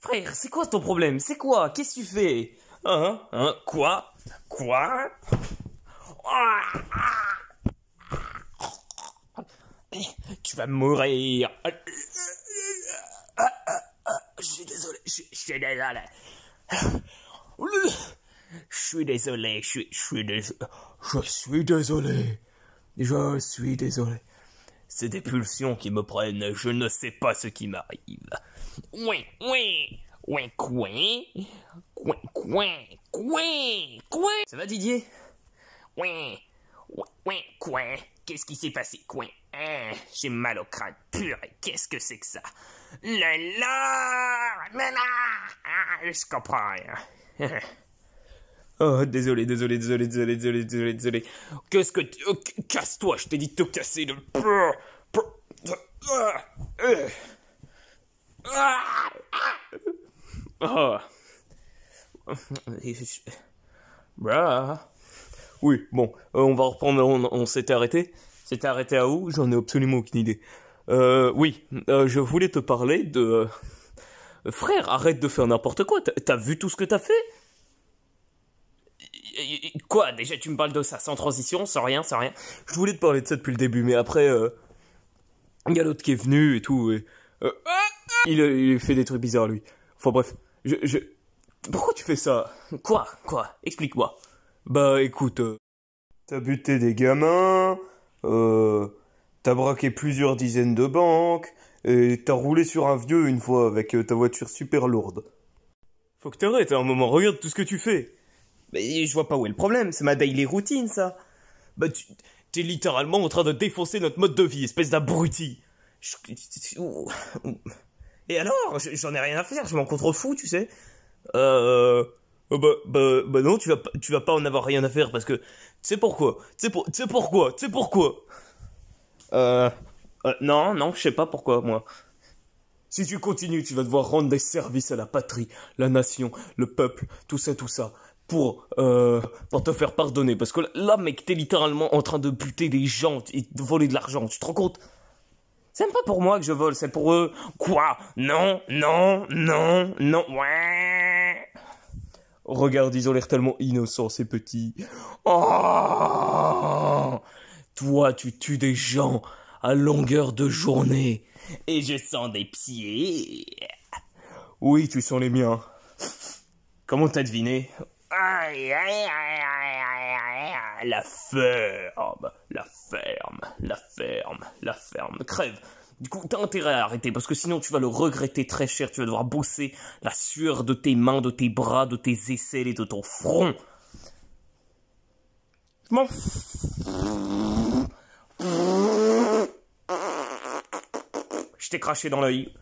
Frère, c'est quoi ton problème C'est quoi Qu'est-ce que tu fais Hein Hein Quoi Quoi Tu vas mourir Je suis désolé, je suis désolé. Je suis désolé, je suis désolé. Je suis désolé. Je suis désolé c'est des pulsions qui me prennent, je ne sais pas ce qui m'arrive. Oui, oui, oui, quoi quoi quoi quoi quoi Ça va Didier Oui, oui, quoi Qu'est-ce qui s'est passé, quoi hein, J'ai mal au crâne, purée, qu'est-ce que c'est que ça Le lard, le ah, je comprends rien. Oh, désolé, désolé, désolé, désolé, désolé, désolé, désolé. Qu'est-ce que tu... Oh, casse-toi, je t'ai dit de te casser de... Oh. Bah. Oui, bon, euh, on va reprendre, on, s'était arrêté. C'était arrêté à où J'en ai absolument aucune idée. Euh, oui, euh, je voulais te parler de... Frère, arrête de faire n'importe quoi, t'as vu tout ce que t'as fait Quoi Déjà, tu me parles de ça sans transition, sans rien, sans rien. Je voulais te parler de ça depuis le début, mais après, euh, y a l'autre qui est venu et tout. Et, euh, ah, il, fait des trucs bizarres, lui. Enfin bref, je... je... Pourquoi tu fais ça Quoi Quoi Explique-moi. Bah écoute... Euh, t'as buté des gamins, euh... T'as braqué plusieurs dizaines de banques, et t'as roulé sur un vieux une fois avec euh, ta voiture super lourde. Faut que t'arrêtes à un moment, regarde tout ce que tu fais mais je vois pas où est le problème, c'est ma daily routine, ça. Bah, tu, t'es littéralement en train de défoncer notre mode de vie, espèce d'abruti. Et alors J'en ai rien à faire, je m'en contrefous, tu sais. Euh... Bah, bah, bah, non, tu vas, pas, tu vas pas en avoir rien à faire parce que... Tu sais pourquoi Tu sais pourquoi Tu sais pourquoi euh, euh... Non, non, je sais pas pourquoi, moi. Si tu continues, tu vas devoir rendre des services à la patrie, la nation, le peuple, tout ça, tout ça pour, euh, pour te faire pardonner. Parce que là, mec, t'es littéralement en train de buter des gens et de voler de l'argent. Tu te rends compte C'est même pas pour moi que je vole, c'est pour eux. Quoi Non, non, non, non. Ouais. Regarde, ils ont l'air tellement innocents, ces petits. Oh Toi, tu tues des gens à longueur de journée. Et je sens des pieds. Oui, tu sens les miens. Comment t'as deviné la ferme, la ferme, la ferme, la ferme. Crève. Du coup, t'as intérêt à arrêter, parce que sinon tu vas le regretter très cher, tu vas devoir bosser la sueur de tes mains, de tes bras, de tes aisselles et de ton front. Je t'ai craché dans l'œil.